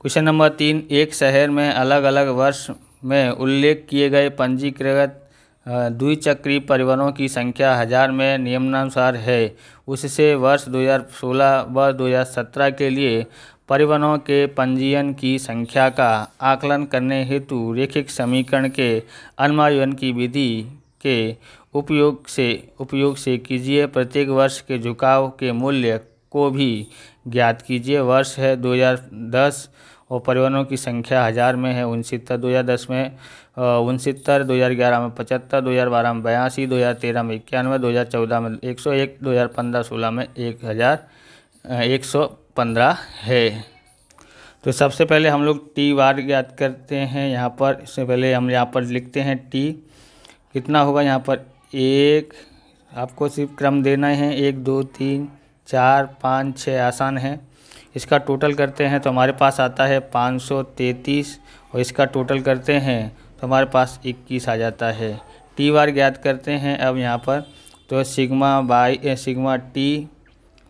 question number तीन एक शहर में अलग अलग वर्ष में उल्लेख किए गए पंजीकृत द्विचक्री परिवहनों की संख्या हजार में निम्नानुसार है उससे वर्ष 2016 व 2017 के लिए परिवहनों के पंजीयन की संख्या का आकलन करने हेतु रेखिक समीकरण के अनुमायन की विधि के उपयोग से उपयोग से कीजिए प्रत्येक वर्ष के झुकाव के मूल्य को भी ज्ञात कीजिए वर्ष है 2010 और परिवारों की संख्या हज़ार में है उनसत्तर दो हज़ार दस में उनसत्तर दो हज़ार ग्यारह में पचहत्तर दो हज़ार बारह में बयासी दो हज़ार तेरह में इक्यानवे दो हज़ार चौदह में एक सौ एक दो हज़ार पंद्रह सोलह में एक हज़ार एक सौ पंद्रह है तो सबसे पहले हम लोग टी वार ज्ञात करते हैं यहाँ पर इससे पहले हम यहाँ पर लिखते हैं टी कितना होगा यहाँ पर एक आपको सिर्फ क्रम देना है एक दो तीन चार पाँच छः आसान है इसका टोटल करते हैं तो हमारे पास आता है पाँच सौ तैंतीस और इसका टोटल करते हैं तो हमारे पास इक्कीस आ जाता है टी बार ज्ञात करते हैं अब यहाँ पर तो सिग्मा बाई सिग्मा टी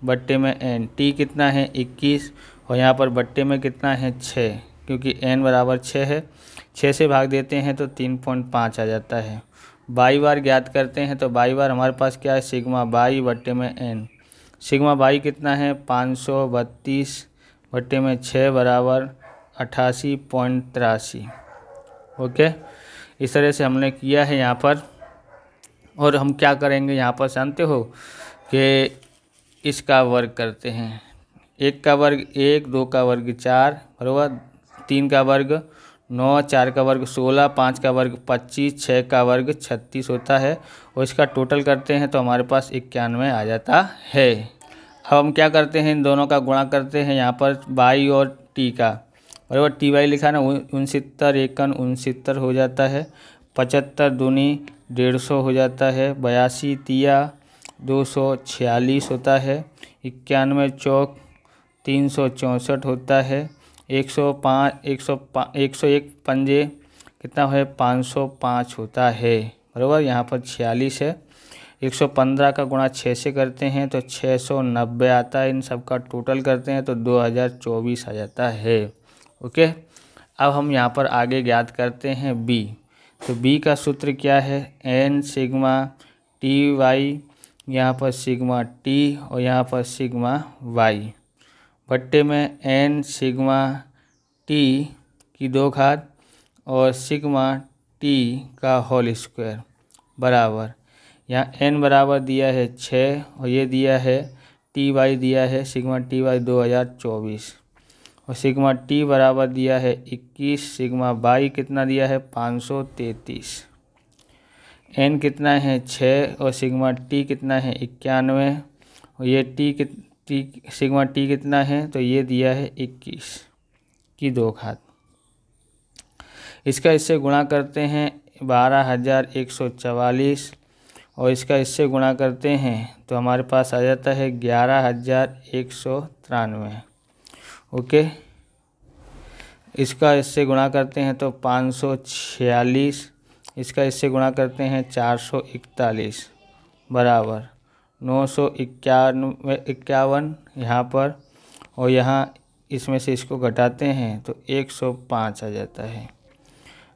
बट्टे में एन टी कितना है इक्कीस और यहाँ पर बट्टे में कितना है छः क्योंकि एन बराबर छः है छः से भाग देते हैं तो तीन पॉइंट पाँच आ जाता है बाई बार ज्ञात करते हैं तो बाई बार हमारे पास क्या है सिग्मा बाई बट्टे में एन सिग्मा बाई कितना है पाँच सौ बत्तीस बट्टे में छः बराबर अट्ठासी पॉइंट तिरासी ओके इस तरह से हमने किया है यहाँ पर और हम क्या करेंगे यहाँ पर जानते हो कि इसका वर्ग करते हैं एक का वर्ग एक दो का वर्ग चार बरबर तीन का वर्ग नौ चार का वर्ग सोलह पाँच का वर्ग पच्चीस छः का वर्ग छत्तीस होता है और इसका टोटल करते हैं तो हमारे पास इक्यानवे आ जाता है अब हम क्या करते हैं इन दोनों का गुणा करते हैं यहाँ पर बाई और टी का बराबर टी वाई लिखा ना उनसत्तर एकन उनसत्तर हो जाता है पचहत्तर दूनी डेढ़ सौ हो जाता है बयासी तिया दो सौ छियालीस होता है इक्यानवे चौक तीन सौ चौंसठ होता है एक सौ पाँच एक सौ एक सौ एक पंजे कितना है पाँच सौ पाँच होता है बराबर यहाँ पर छियालीस है एक सौ पंद्रह का गुणा छः से करते हैं तो छः सौ नब्बे आता है इन सब का टोटल करते हैं तो दो हज़ार चौबीस आ जाता है ओके अब हम यहाँ पर आगे ज्ञात करते हैं बी तो बी का सूत्र क्या है एन सिग्मा टी वाई यहाँ पर सिग्मा टी और यहाँ पर सिग्मा वाई भट्टे में एन सिग्मा टी की दो घात और सिग्मा टी का होल स्क्वायर बराबर यहाँ एन बराबर दिया है छः और ये दिया है टी वाई दिया है सिग्मा टी वाई दो हज़ार चौबीस और सिग्मा टी बराबर दिया है इक्कीस सिग्मा बाई कितना दिया है पाँच सौ तैंतीस एन कितना है छः और सिग्मा टी कितना है इक्यानवे और ये टी कित टी सिग्मा टी कितना है तो ये दिया है इक्कीस की दो घात इसका इससे गुणा करते हैं बारह हज़ार एक सौ चवालीस और इसका इससे गुणा करते हैं तो हमारे पास आ जाता है ग्यारह हज़ार एक सौ तिरानवे ओके इसका इससे गुणा करते हैं तो पाँच सौ छियालीस इसका इससे गुणा करते हैं चार सौ इकतालीस बराबर नौ सौ इक्यानवे इक्यावन यहाँ पर और यहाँ इसमें से इसको घटाते हैं तो एक सौ पाँच आ जाता है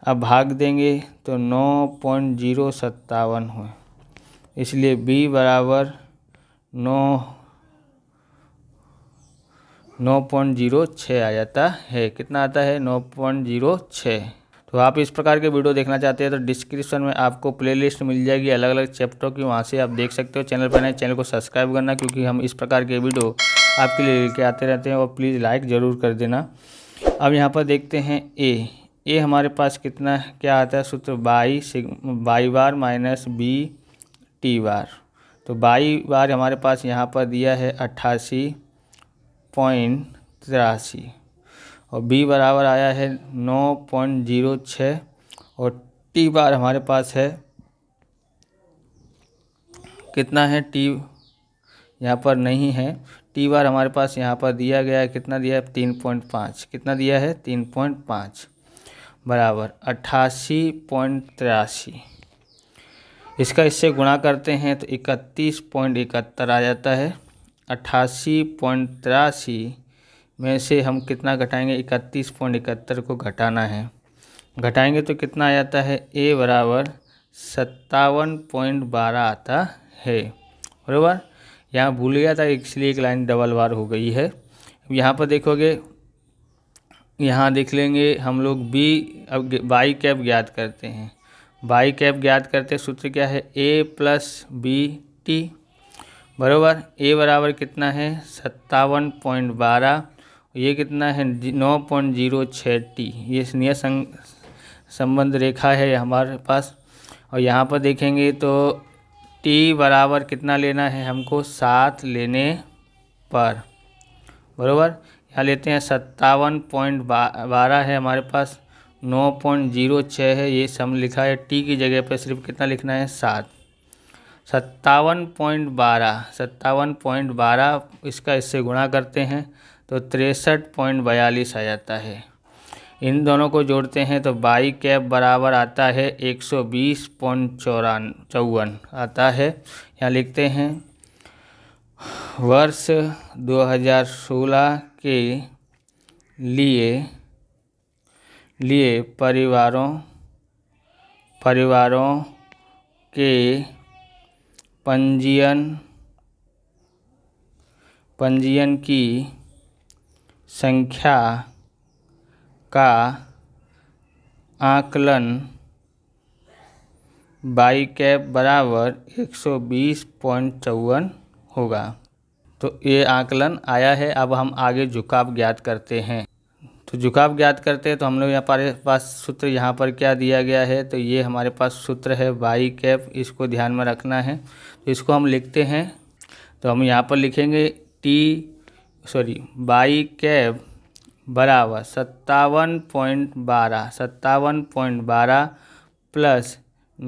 अब भाग देंगे तो नौ पॉइंट जीरो सत्तावन हो इसलिए b बराबर नौ नौ पॉइंट जीरो छः आ जाता है कितना आता है नौ पॉइंट जीरो छः तो आप इस प्रकार के वीडियो देखना चाहते हैं तो डिस्क्रिप्शन में आपको प्लेलिस्ट मिल जाएगी अलग अलग चैप्टरों की वहाँ से आप देख सकते हो चैनल पर नए चैनल को सब्सक्राइब करना क्योंकि हम इस प्रकार के वीडियो आपके लिए लेके आते रहते हैं और प्लीज़ लाइक ज़रूर कर देना अब यहाँ पर देखते हैं ए ए हमारे पास कितना क्या आता है सूत्र y y bar minus b t bar तो बाई बार हमारे पास यहाँ पर दिया है अट्ठासी पॉइंट तिरासी और बी बराबर आया है नौ पॉइंट जीरो छः और टी बार हमारे पास है कितना है टी यहाँ पर नहीं है टी बार हमारे पास यहाँ पर दिया गया है कितना दिया है तीन पॉइंट पाँच कितना दिया है तीन पॉइंट पाँच बराबर अट्ठासी पॉइंट तिरासी इसका इससे गुणा करते हैं तो इकतीस पॉइंट इकहत्तर आ जाता है अट्ठासी पॉइंट तिरासी में से हम कितना घटाएंगे इकतीस पॉइंट इकहत्तर को घटाना है घटाएंगे तो कितना आ जाता है ए बराबर सत्तावन पॉइंट बारह आता है बराबर यहाँ भूल गया था इसलिए एक लाइन डबल बार हो गई है यहाँ पर देखोगे यहाँ देख लेंगे हम लोग बी अब बाई कैप ज्ञात करते हैं बाई कैप ज्ञात करते सूत्र क्या है ए प्लस बी टी बराबर ए बराबर कितना है सत्तावन पॉइंट बारह ये कितना है नौ पॉइंट जीरो छः टी ये नियत संबंध रेखा है हमारे पास और यहाँ पर देखेंगे तो टी बराबर कितना लेना है हमको सात लेने पर बरोबर यहाँ लेते हैं सत्तावन पॉइंट बारह है हमारे पास नौ पॉइंट जीरो छः है ये सम लिखा है टी की जगह पर सिर्फ कितना लिखना है सात सत्तावन पॉइंट बारह सत्तावन पॉइंट बारह इसका इससे गुणा करते हैं तो तिरसठ पॉइंट बयालीस आ जाता है इन दोनों को जोड़ते हैं तो बाई कैप बराबर आता है एक सौ बीस पॉइंट चौरान चौवन आता है यहाँ लिखते हैं वर्ष 2016 के लिए लिए परिवारों परिवारों के पंजीयन पंजीयन की संख्या का आकलन बाई कैप बराबर एक सौ बीस पॉइंट चौवन होगा तो ये आकलन आया है अब हम आगे झुकाव ज्ञात करते हैं तो झुकाव ज्ञात करते हैं तो हम लोग यहाँ पर पास सूत्र यहाँ पर क्या दिया गया है तो ये हमारे पास सूत्र है बाई कैप इसको ध्यान में रखना है तो इसको हम लिखते हैं तो हम यहाँ पर लिखेंगे टी सॉरी बाई कैब बराबर सत्तावन पॉइंट बारह सत्तावन पॉइंट बारह प्लस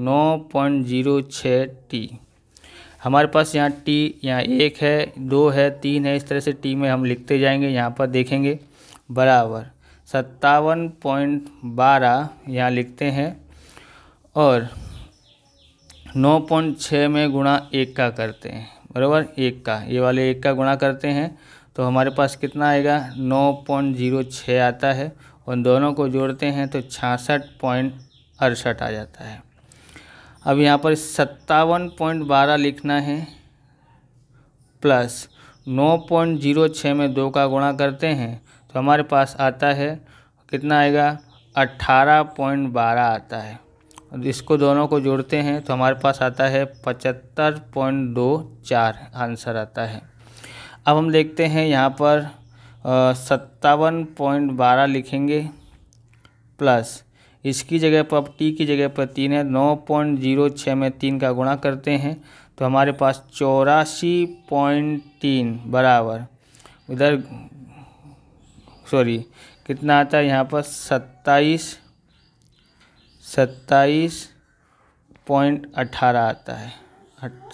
नौ पॉइंट जीरो छः टी हमारे पास यहाँ टी यहाँ एक है दो है तीन है इस तरह से टी में हम लिखते जाएंगे यहाँ पर देखेंगे बराबर सत्तावन पॉइंट बारह यहाँ लिखते हैं और नौ पॉइंट छः में गुणा एक का करते हैं बराबर एक का ये वाले एक का गुणा करते हैं तो हमारे पास कितना आएगा नौ पॉइंट जीरो छः आता है और दोनों को जोड़ते हैं तो छियासठ पॉइंट अड़सठ आ जाता है अब यहाँ पर सत्तावन पॉइंट बारह लिखना है प्लस नौ पॉइंट जीरो छः में दो का गुणा करते हैं तो हमारे पास आता है कितना आएगा अट्ठारह पॉइंट बारह आता है इसको दोनों को जोड़ते हैं तो हमारे पास आता है पचहत्तर पॉइंट दो चार आंसर आता है अब हम देखते हैं यहाँ पर सत्तावन पॉइंट बारह लिखेंगे प्लस इसकी जगह पर अब टी की जगह पर तीन है नौ पॉइंट जीरो छः में तीन का गुणा करते हैं तो हमारे पास चौरासी पॉइंट तीन बराबर उधर सॉरी कितना आता है यहाँ पर सत्ताईस सत्ताईस पॉइंट अठारह आता है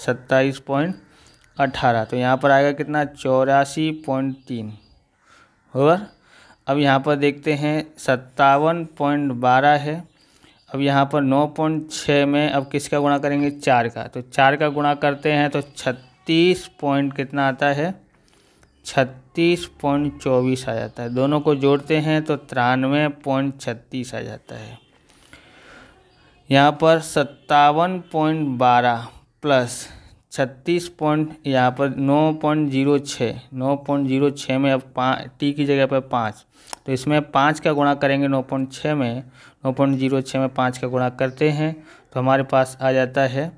सत्ताईस पॉइंट अट्ठारह तो यहाँ पर आएगा कितना चौरासी पॉइंट तीन और अब यहाँ पर देखते हैं सत्तावन पॉइंट बारह है अब यहाँ पर नौ पॉइंट छः में अब किसका गुणा करेंगे चार का तो चार का गुणा करते हैं तो छत्तीस पॉइंट कितना आता है छत्तीस पॉइंट चौबीस आ जाता है दोनों को जोड़ते हैं तो तिरानवे पॉइंट छत्तीस आ जाता है यहाँ पर सत्तावन पॉइंट बारह प्लस छत्तीस पॉइंट यहाँ पर नौ पॉइंट जीरो छः नौ पॉइंट जीरो छः में अब पाँच टी की जगह पर पाँच तो इसमें पाँच का गुणा करेंगे नौ पॉइंट छः में नौ पॉइंट जीरो छः में पाँच का गुणा करते हैं तो हमारे पास आ जाता है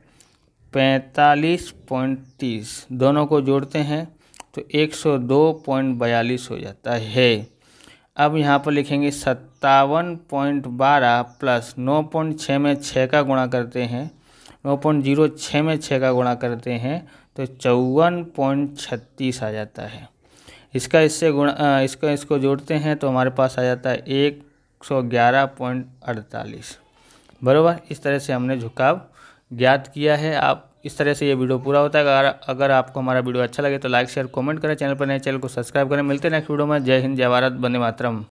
पैंतालीस पॉइंट तीस दोनों को जोड़ते हैं तो एक सौ दो पॉइंट बयालीस हो जाता है अब यहाँ पर लिखेंगे सत्तावन पॉइंट बारह प्लस नौ पॉइंट छः में छः का गुणा करते हैं नौ पॉइंट जीरो छः में छः का गुणा करते हैं तो चौवन पॉइंट छत्तीस आ जाता है इसका इससे गुणा इसका इसको जोड़ते हैं तो हमारे पास आ जाता है एक सौ ग्यारह पॉइंट अड़तालीस बरोबर इस तरह से हमने झुकाव ज्ञात किया है आप इस तरह से ये वीडियो पूरा होता है अगर अगर आपको हमारा वीडियो अच्छा लगे तो लाइक शेयर कमेंट करें चैनल पर नए चैनल को सब्सक्राइब करें मिलते हैं नेक्स्ट वीडियो में जय हिंद जय भारत बंदे मातरम